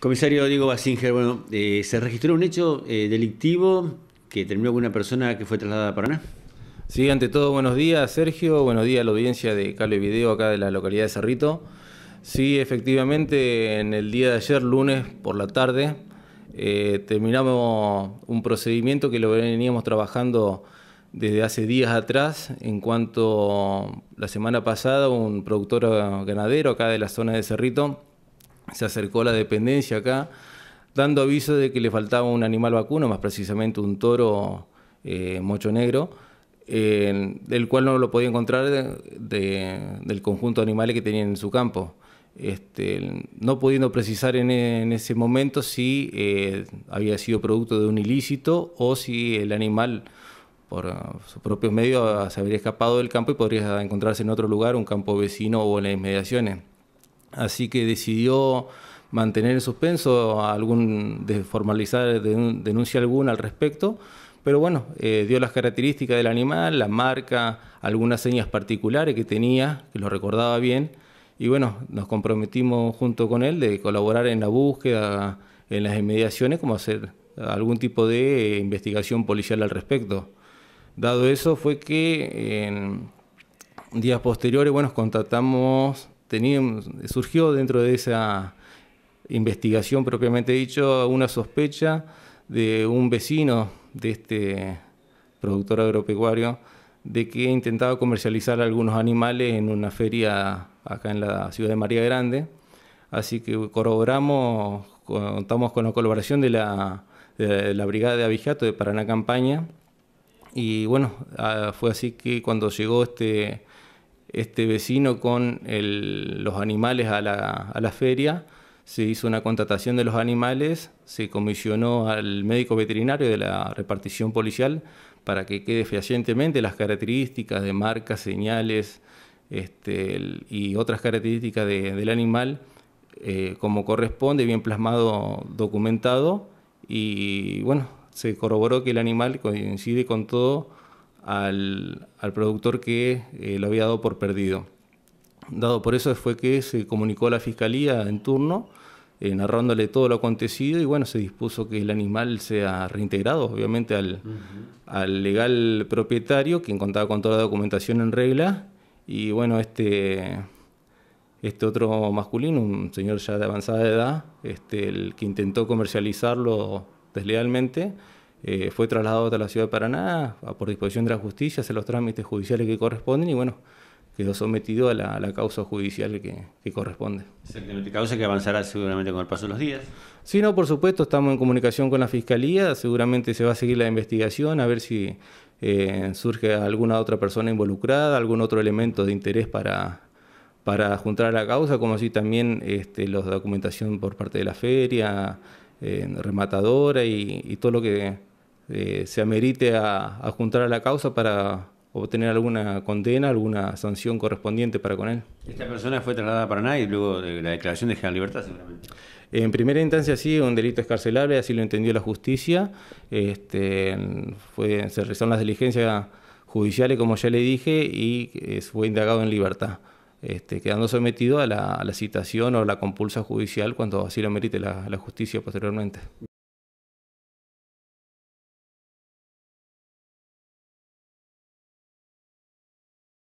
Comisario Diego Basinger, bueno, eh, ¿se registró un hecho eh, delictivo que terminó con una persona que fue trasladada a Paraná? Sí, ante todo, buenos días, Sergio. Buenos días a la audiencia de Cable Video acá de la localidad de Cerrito. Sí, efectivamente, en el día de ayer, lunes por la tarde, eh, terminamos un procedimiento que lo veníamos trabajando desde hace días atrás, en cuanto la semana pasada un productor ganadero acá de la zona de Cerrito se acercó a la dependencia acá, dando aviso de que le faltaba un animal vacuno, más precisamente un toro eh, mocho negro, el cual no lo podía encontrar del conjunto de animales que tenía en su campo. Este, no pudiendo precisar en, ese momento si eh, había sido producto de un ilícito o si el animal por ah, sus propios medios se habría escapado del campo y podría encontrarse en otro lugar, un campo vecino o en las inmediaciones. Así que decidió mantener en suspenso algún, de formalizar denuncia alguna al respecto, pero bueno, eh, dio las características del animal, la marca, algunas señas particulares que tenía, que lo recordaba bien, y bueno, nos comprometimos junto con él de colaborar en la búsqueda, en las inmediaciones, como hacer algún tipo de eh, investigación policial al respecto. Dado eso fue que en días posteriores, bueno, contactamos teníamos, surgió dentro de esa investigación propiamente dicho una sospecha de un vecino de este productor agropecuario de que intentado comercializar algunos animales en una feria acá en la ciudad de María Grande. Así que corroboramos, contamos con la colaboración de la, Brigada de Avijato de Paraná Campaña. Y bueno, ah, fue así que cuando llegó este este vecino con los animales a la, feria, se hizo una contratación de los animales, se comisionó al médico veterinario de la repartición policial para que quede fehacientemente las características de marcas, señales este, y otras características del animal eh, como corresponde, bien plasmado, documentado y bueno, se corroboró que el animal coincide con todo al, productor que eh, lo había dado por perdido. Dado por eso fue que se comunicó a la fiscalía en turno, eh, narrándole todo lo acontecido y bueno, se dispuso que el animal sea reintegrado, obviamente, al, legal propietario, quien contaba con toda la documentación en regla. Y bueno, este, este otro masculino, un señor ya de avanzada edad, este, el que intentó comercializarlo deslealmente, eh, fue trasladado a la ciudad de Paraná por disposición de la justicia, hace los trámites judiciales que corresponden y bueno, quedó sometido a la, causa judicial que, que corresponde. causa que avanzará seguramente con el paso de los días. Sí, no, por supuesto, estamos en comunicación con la Fiscalía, seguramente se va a seguir la investigación, a ver si eh, surge alguna otra persona involucrada, algún otro elemento de interés para, para juntar a la causa, como así también este, los de documentación por parte de la feria, eh, rematadora y todo lo que eh, se amerite a, juntar a la causa para obtener alguna condena, alguna sanción correspondiente para con él. ¿Esta persona fue trasladada para Paraná y luego de la declaración de en libertad seguramente? En primera instancia sí, un delito escarcelable, así lo entendió la justicia. Este, fue, se realizaron las diligencias judiciales, como ya le dije, y eh, fue indagado en libertad, este, quedando sometido a la, citación o la compulsa judicial cuando así lo amerite la justicia posteriormente.